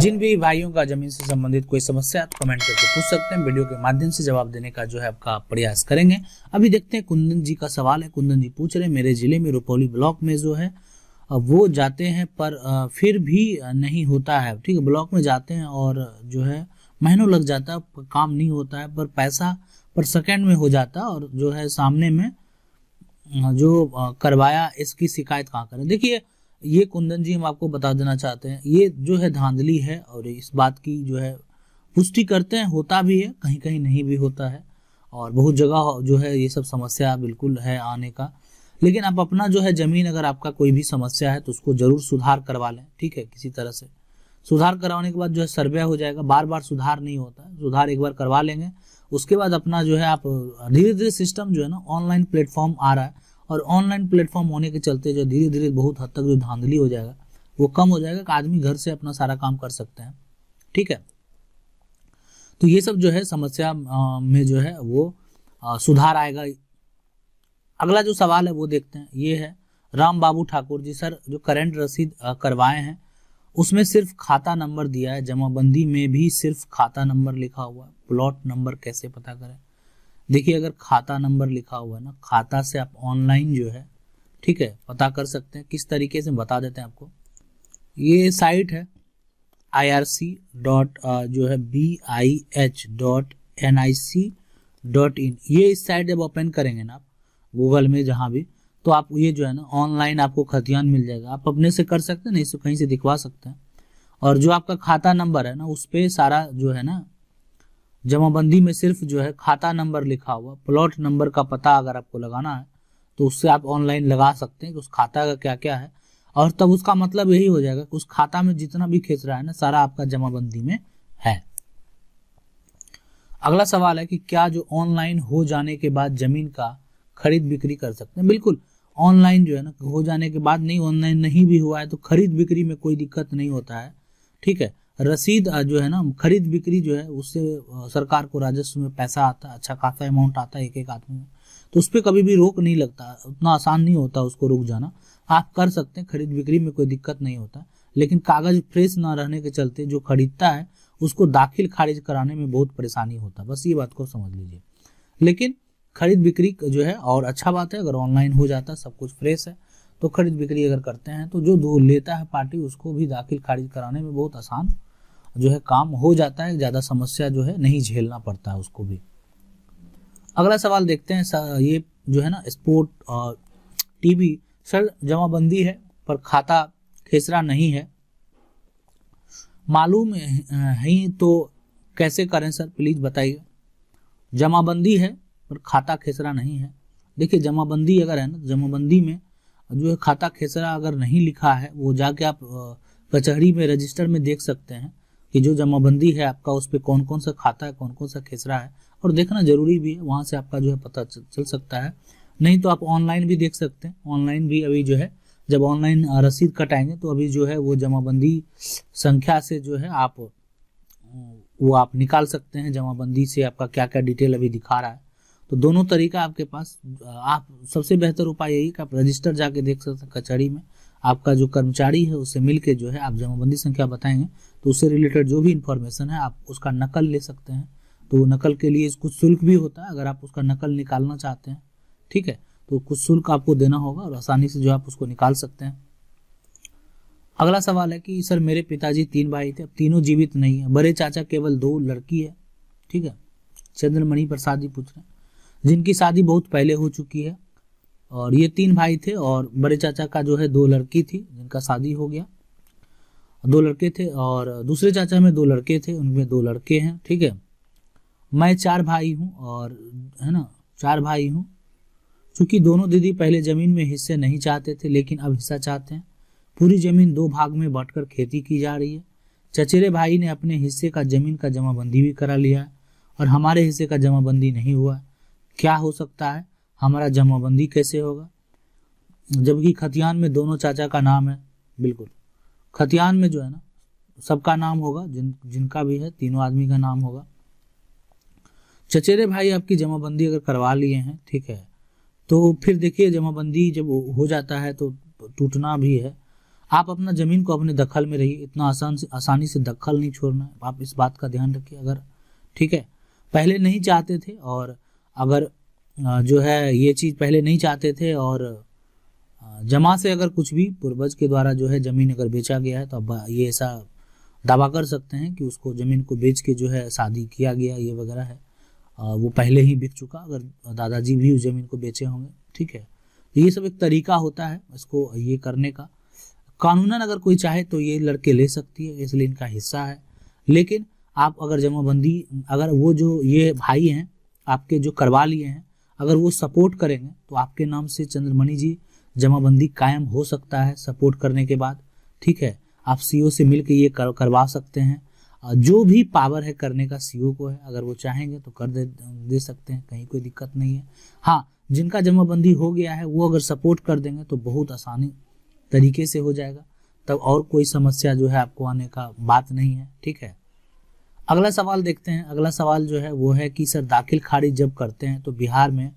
जिन भी भाइयों का जमीन से संबंधित कोई समस्या है आप कमेंट करके पूछ सकते हैं वीडियो के माध्यम से जवाब देने का जो है आपका प्रयास करेंगे अभी देखते हैं कुंदन जी का सवाल है कुंदन जी पूछ रहे हैं मेरे जिले में रुपौली ब्लॉक में जो है वो जाते हैं पर फिर भी नहीं होता है ठीक है ब्लॉक में जाते हैं और जो है महीनों लग जाता है काम नहीं होता है पर पैसा पर सेकेंड में हो जाता है और जो है सामने में जो करवाया इसकी शिकायत कहाँ करें देखिए ये कुंदन जी हम आपको बता देना चाहते हैं ये जो है धांधली है और इस बात की जो है पुष्टि करते हैं होता भी है कहीं कहीं नहीं भी होता है और बहुत जगह जो है ये सब समस्या बिल्कुल है आने का लेकिन आप अपना जो है ज़मीन अगर आपका कोई भी समस्या है तो उसको ज़रूर सुधार करवा लें ठीक है किसी तरह से सुधार करवाने के बाद जो है सर्वे हो जाएगा बार बार सुधार नहीं होता है सुधार एक बार करवा लेंगे उसके बाद अपना जो है आप धीरे धीरे सिस्टम जो है ना ऑनलाइन प्लेटफॉर्म आ रहा है और ऑनलाइन प्लेटफॉर्म होने के चलते जो धीरे धीरे बहुत हद तक जो धांधली हो जाएगा वो कम हो जाएगा कि आदमी घर से अपना सारा काम कर सकते हैं ठीक है तो ये सब जो है समस्या में जो है वो सुधार आएगा अगला जो सवाल है वो देखते हैं ये है राम बाबू ठाकुर जी सर जो करंट रसीद करवाए हैं उसमें सिर्फ खाता नंबर दिया है जमाबंदी में भी सिर्फ खाता नंबर लिखा हुआ है प्लॉट नंबर कैसे पता करें देखिए अगर खाता नंबर लिखा हुआ है ना खाता से आप ऑनलाइन जो है ठीक है पता कर सकते हैं किस तरीके से बता देते हैं आपको ये साइट है आई आर सी डॉट जो है B I H dot N I C dot in ये इस साइट जब ओपन करेंगे ना आप गूगल में जहाँ भी तो आप ये जो है ना ऑनलाइन आपको खतियान मिल जाएगा आप अपने से कर सकते हैं ना इसको तो कहीं से दिखवा सकते हैं और जो आपका खाता नंबर है ना उस पर सारा जो है ना जमाबंदी में सिर्फ जो है खाता नंबर लिखा हुआ प्लॉट नंबर का पता अगर आपको लगाना है तो उससे आप ऑनलाइन लगा सकते हैं कि उस खाता का क्या क्या है और तब उसका मतलब यही हो जाएगा कि उस खाता में जितना भी खेच रहा है ना सारा आपका जमाबंदी में है अगला सवाल है कि क्या जो ऑनलाइन हो जाने के बाद जमीन का खरीद बिक्री कर सकते हैं बिल्कुल ऑनलाइन जो है ना हो जाने के बाद नहीं ऑनलाइन नहीं भी हुआ है तो खरीद बिक्री में कोई दिक्कत नहीं होता है ठीक है रसीद जो है ना खरीद बिक्री जो है उससे सरकार को राजस्व में पैसा आता अच्छा खासा अमाउंट आता है एक एक आदमी में तो उस पर कभी भी रोक नहीं लगता उतना आसान नहीं होता उसको रुक जाना आप कर सकते हैं खरीद बिक्री में कोई दिक्कत नहीं होता लेकिन कागज़ फ्रेश ना रहने के चलते जो खरीदता है उसको दाखिल खारिज कराने में बहुत परेशानी होता है बस ये बात को समझ लीजिए लेकिन खरीद बिक्री जो है और अच्छा बात है अगर ऑनलाइन हो जाता है सब कुछ फ्रेश है तो खरीद बिक्री अगर करते हैं तो जो दो लेता है पार्टी उसको भी दाखिल खारिज कराने में बहुत आसान जो है काम हो जाता है ज़्यादा समस्या जो है नहीं झेलना पड़ता है उसको भी अगला सवाल देखते हैं ये जो है ना स्पोर्ट टीबी सर जमाबंदी है पर खाता खेसरा नहीं है मालूम ही तो कैसे करें सर प्लीज़ बताइए जमाबंदी है पर खाता खेसरा नहीं है देखिए जमाबंदी अगर है ना जमाबंदी में जो है खाता खेसरा अगर नहीं लिखा है वो जाके आप कचहरी में रजिस्टर में देख सकते हैं कि जो जमाबंदी है आपका उस पर कौन कौन सा खाता है कौन कौन सा खेसरा है और देखना जरूरी भी है वहाँ से आपका जो है पता चल सकता है नहीं तो आप ऑनलाइन भी देख सकते हैं ऑनलाइन भी अभी जो है जब ऑनलाइन रसीद कटाएंगे तो अभी जो है वो जमाबंदी संख्या से जो है आप वो आप निकाल सकते हैं जमाबंदी से आपका क्या क्या डिटेल अभी दिखा रहा है तो दोनों तरीका आपके पास आप सबसे बेहतर उपाय यही कि आप रजिस्टर जाके देख सकते हैं कचहरी में आपका जो कर्मचारी है उससे मिलके जो है आप जमाबंदी संख्या बताएंगे तो उससे रिलेटेड जो भी इन्फॉर्मेशन है आप उसका नकल ले सकते हैं तो नकल के लिए कुछ शुल्क भी होता है अगर आप उसका नकल निकालना चाहते हैं ठीक है तो कुछ शुल्क आपको देना होगा और आसानी से जो आप उसको निकाल सकते हैं अगला सवाल है कि सर मेरे पिताजी तीन भाई थे अब तीनों जीवित नहीं है बड़े चाचा केवल दो लड़की है ठीक है चंद्रमणि प्रसाद जी पूछ रहे हैं जिनकी शादी बहुत पहले हो चुकी है और ये तीन भाई थे और बड़े चाचा का जो है दो लड़की थी जिनका शादी हो गया दो लड़के थे और दूसरे चाचा में दो लड़के थे उनमें दो लड़के हैं ठीक है मैं चार भाई हूँ और है ना चार भाई हूँ चूँकि दोनों दीदी पहले ज़मीन में हिस्से नहीं चाहते थे लेकिन अब हिस्सा चाहते हैं पूरी ज़मीन दो भाग में बांटकर खेती की जा रही है चचेरे भाई ने अपने हिस्से का ज़मीन का जमाबंदी भी करा लिया है और हमारे हिस्से का जमाबंदी नहीं हुआ क्या हो सकता है हमारा जमाबंदी कैसे होगा जबकि खतियान में दोनों चाचा का नाम है बिल्कुल खतियान में जो है ना सबका नाम होगा जिन जिनका भी है तीनों आदमी का नाम होगा चचेरे भाई आपकी जमाबंदी अगर करवा लिए हैं ठीक है तो फिर देखिए जमाबंदी जब हो जाता है तो टूटना भी है आप अपना ज़मीन को अपने दखल में रहिए इतना आसान से आसानी से दखल नहीं छोड़ना आप इस बात का ध्यान रखिए अगर ठीक है पहले नहीं चाहते थे और अगर जो है ये चीज़ पहले नहीं चाहते थे और जमा से अगर कुछ भी पूर्वज के द्वारा जो है ज़मीन अगर बेचा गया है तो अब ये ऐसा दावा कर सकते हैं कि उसको ज़मीन को बेच के जो है शादी किया गया ये वगैरह है वो पहले ही बिक चुका अगर दादाजी भी उस ज़मीन को बेचे होंगे ठीक है तो ये सब एक तरीका होता है इसको ये करने का कानूनन अगर कोई चाहे तो ये लड़के ले सकती है इसलिए इनका हिस्सा है लेकिन आप अगर जमाबंदी अगर वो जो ये भाई हैं आपके जो करवा लिए हैं अगर वो सपोर्ट करेंगे तो आपके नाम से चंद्रमणि जी जमाबंदी कायम हो सकता है सपोर्ट करने के बाद ठीक है आप सीओ से मिल के ये कर, करवा सकते हैं जो भी पावर है करने का सीओ को है अगर वो चाहेंगे तो कर दे दे सकते हैं कहीं कोई दिक्कत नहीं है हाँ जिनका जमाबंदी हो गया है वो अगर सपोर्ट कर देंगे तो बहुत आसानी तरीके से हो जाएगा तब और कोई समस्या जो है आपको आने का बात नहीं है ठीक है अगला सवाल देखते हैं अगला सवाल जो है वो है कि सर दाखिल खारिज जब करते हैं तो बिहार में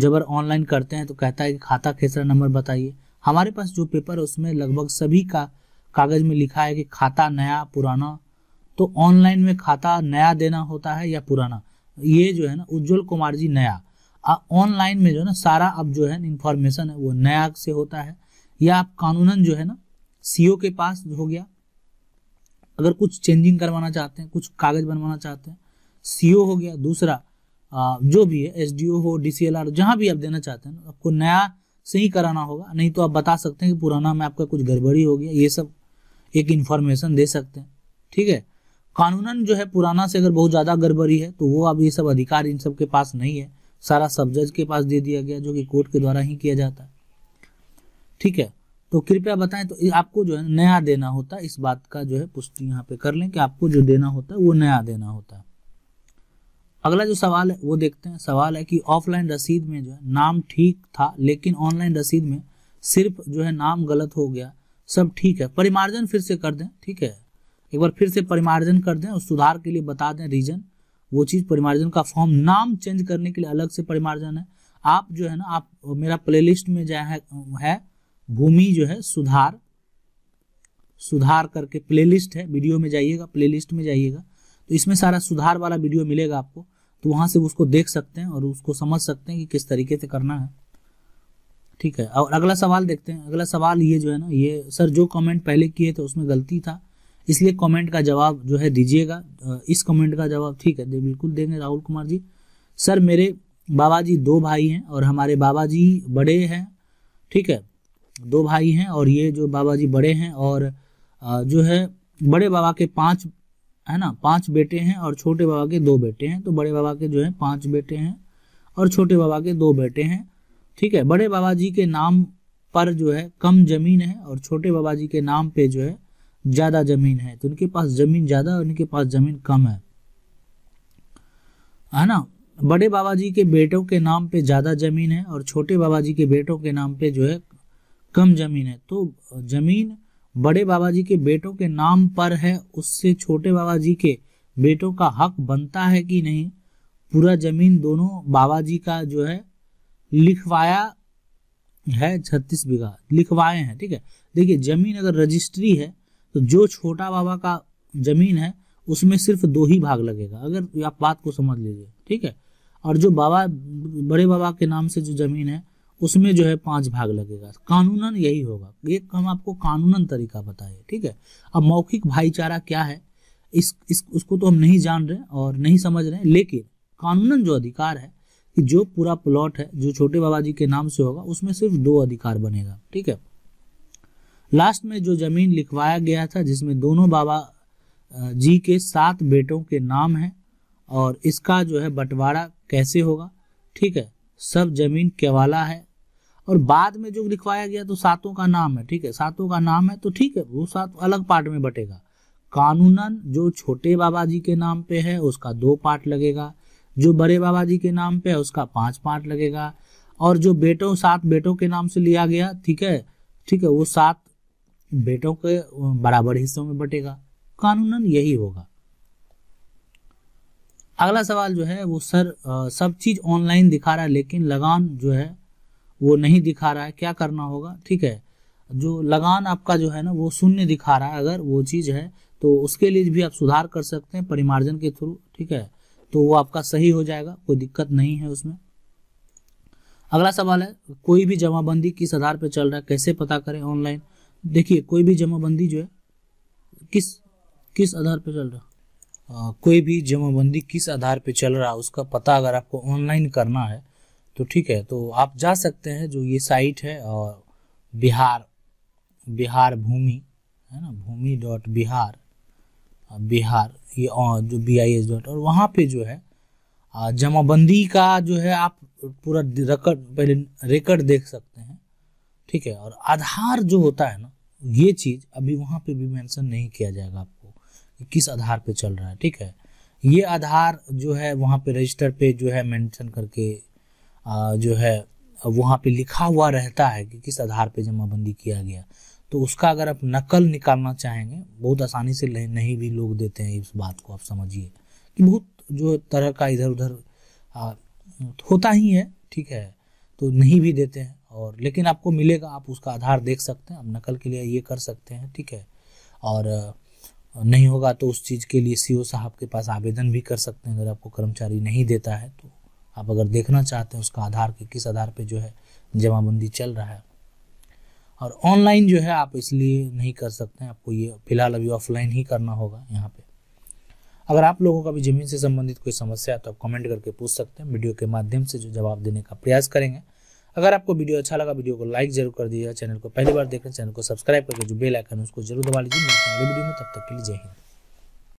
जबर ऑनलाइन करते हैं तो कहता है कि खाता खेसरा नंबर बताइए हमारे पास जो पेपर है उसमें लगभग सभी का कागज़ में लिखा है कि खाता नया पुराना तो ऑनलाइन में खाता नया देना होता है या पुराना ये जो है ना उज्जवल कुमार जी नया ऑनलाइन में जो है ना सारा अब जो है इन्फॉर्मेशन है वो नया से होता है या आप कानूनन जो है ना सीओ के पास हो गया अगर कुछ चेंजिंग करवाना चाहते हैं कुछ कागज बनवाना चाहते हैं सी हो गया दूसरा जो भी है एस हो डी सी जहाँ भी आप देना चाहते हैं आपको नया से ही कराना होगा नहीं तो आप बता सकते हैं कि पुराना में आपका कुछ गड़बड़ी हो गया ये सब एक इन्फॉर्मेशन दे सकते हैं ठीक है कानूनन जो है पुराना से अगर बहुत ज़्यादा गड़बड़ी है तो वो अब ये सब अधिकार इन सब के पास नहीं है सारा सब जज के पास दे दिया गया जो कि कोर्ट के द्वारा ही किया जाता है ठीक है तो कृपया बताएं तो आपको जो है नया देना होता है इस बात का जो है पुष्टि यहाँ पे कर लें कि आपको जो देना होता है वो नया देना होता है अगला जो सवाल है वो देखते हैं सवाल है कि ऑफलाइन रसीद में जो है नाम ठीक था लेकिन ऑनलाइन रसीद में सिर्फ जो है नाम गलत हो गया सब ठीक है परिमार्जन फिर से कर दें ठीक है एक बार फिर से परिमार्जन कर दें और सुधार के लिए बता दें रीजन वो चीज़ परिमार्जन का फॉर्म नाम चेंज करने के लिए अलग से परिमार्जन है आप जो है ना आप मेरा प्लेलिस्ट में जो है, है भूमि जो है सुधार सुधार करके प्लेलिस्ट है वीडियो में जाइएगा प्लेलिस्ट में जाइएगा तो इसमें सारा सुधार वाला वीडियो मिलेगा आपको तो वहां से उसको देख सकते हैं और उसको समझ सकते हैं कि किस तरीके से करना है ठीक है और अगला सवाल देखते हैं अगला सवाल ये जो है ना ये सर जो कमेंट पहले किए थे उसमें गलती था इसलिए कमेंट का जवाब जो है दीजिएगा इस कमेंट का जवाब ठीक है दे बिल्कुल देंगे राहुल कुमार जी सर मेरे बाबा जी दो भाई हैं और हमारे बाबा जी बड़े हैं ठीक है दो भाई हैं और ये जो बाबा जी बड़े हैं और जो है बड़े बाबा के पांच है ना पांच बेटे हैं और छोटे बाबा के दो बेटे हैं तो बड़े बाबा के जो है पांच बेटे हैं और छोटे बाबा के दो बेटे हैं ठीक है बड़े बाबा जी के नाम पर जो है कम जमीन है और छोटे बाबा जी के नाम पे जो है ज़्यादा जमीन है तो उनके पास जमीन ज़्यादा और उनके पास जमीन कम है है ना बड़े बाबा जी के बेटों के नाम पे ज़्यादा जमीन है और छोटे बाबा जी के बेटों के नाम पे जो है कम जमीन है तो जमीन बड़े बाबा जी के बेटों के नाम पर है उससे छोटे बाबा जी के बेटों का हक बनता है कि नहीं पूरा जमीन दोनों बाबा जी का जो है लिखवाया है छत्तीस बीघा लिखवाए हैं ठीक है देखिए जमीन अगर रजिस्ट्री है तो जो छोटा बाबा का जमीन है उसमें सिर्फ दो ही भाग लगेगा अगर आप बात को समझ लीजिए ठीक है और जो बाबा बड़े बाबा के नाम से जो जमीन है उसमें जो है पांच भाग लगेगा कानूनन यही होगा ये हम आपको कानूनन तरीका बताए ठीक है अब मौखिक भाईचारा क्या है इस, इस उसको तो हम नहीं जान रहे और नहीं समझ रहे लेकिन कानूनन जो अधिकार है कि जो पूरा प्लॉट है जो छोटे बाबा जी के नाम से होगा उसमें सिर्फ दो अधिकार बनेगा ठीक है लास्ट में जो जमीन लिखवाया गया था जिसमें दोनों बाबा जी के सात बेटों के नाम हैं और इसका जो है बंटवारा कैसे होगा ठीक है सब जमीन केवाला है और बाद में जो लिखवाया गया तो सातों का नाम है ठीक है सातों का नाम है तो ठीक है वो सात अलग पार्ट में बटेगा कानूनन जो छोटे बाबा जी के नाम पे है उसका दो पार्ट लगेगा जो बड़े बाबा जी के नाम पे है उसका पांच पार्ट लगेगा और जो बेटों सात बेटों के नाम से लिया गया ठीक है ठीक है वो सात बेटों के बराबर हिस्सों में बटेगा कानूनन यही होगा अगला सवाल जो है वो सर सब चीज़ ऑनलाइन दिखा रहा है लेकिन लगान जो है वो नहीं दिखा रहा है क्या करना होगा ठीक है जो लगान आपका जो है ना वो शून्य दिखा रहा है अगर वो चीज़ है तो उसके लिए भी आप सुधार कर सकते हैं परिमार्जन के थ्रू ठीक है तो वो आपका सही हो जाएगा कोई दिक्कत नहीं है उसमें अगला सवाल है कोई भी जमाबंदी किस आधार पर चल रहा है कैसे पता करें ऑनलाइन देखिए कोई भी जमाबंदी जो है किस किस आधार पर चल रहा है कोई भी जमाबंदी किस आधार पे चल रहा है उसका पता अगर आपको ऑनलाइन करना है तो ठीक है तो आप जा सकते हैं जो ये साइट है और बिहार बिहार भूमि है ना भूमि डॉट बिहार बिहार ये और जो बी आई एस डॉट और वहाँ पे जो है जमाबंदी का जो है आप पूरा रिकॉर्ड पहले रिकॉर्ड देख सकते हैं ठीक है और आधार जो होता है ना ये चीज़ अभी वहाँ पे भी मेंशन नहीं किया जाएगा आपको किस आधार पे चल रहा है ठीक है ये आधार जो है वहाँ पे रजिस्टर पे जो है मेंशन करके आ, जो है वहाँ पे लिखा हुआ रहता है कि किस आधार पे जमाबंदी किया गया तो उसका अगर आप नकल निकालना चाहेंगे बहुत आसानी से नहीं भी लोग देते हैं इस बात को आप समझिए कि बहुत जो तरह का इधर उधर आ, होता ही है ठीक है तो नहीं भी देते हैं और लेकिन आपको मिलेगा आप उसका आधार देख सकते हैं आप नकल के लिए ये कर सकते हैं ठीक है और नहीं होगा तो उस चीज़ के लिए सी साहब के पास आवेदन भी कर सकते हैं अगर आपको कर्मचारी नहीं देता है तो आप अगर देखना चाहते हैं उसका आधार के किस आधार पे जो है जमाबंदी चल रहा है और ऑनलाइन जो है आप इसलिए नहीं कर सकते हैं आपको ये फिलहाल अभी ऑफलाइन ही करना होगा यहाँ पे अगर आप लोगों का भी ज़मीन से संबंधित कोई समस्या है तो आप कमेंट करके पूछ सकते हैं वीडियो के माध्यम से जो जवाब देने का प्रयास करेंगे अगर आपको वीडियो अच्छा लगा वीडियो को लाइक जरूर कर दीजिएगा चैनल को पहली बार देख रहे चैनल को सब्सक्राइब करके जो बेल आइकन है उसको जरूर दबा लीजिए मिलते हैं वीडियो में तब तक के लिए जय हिंद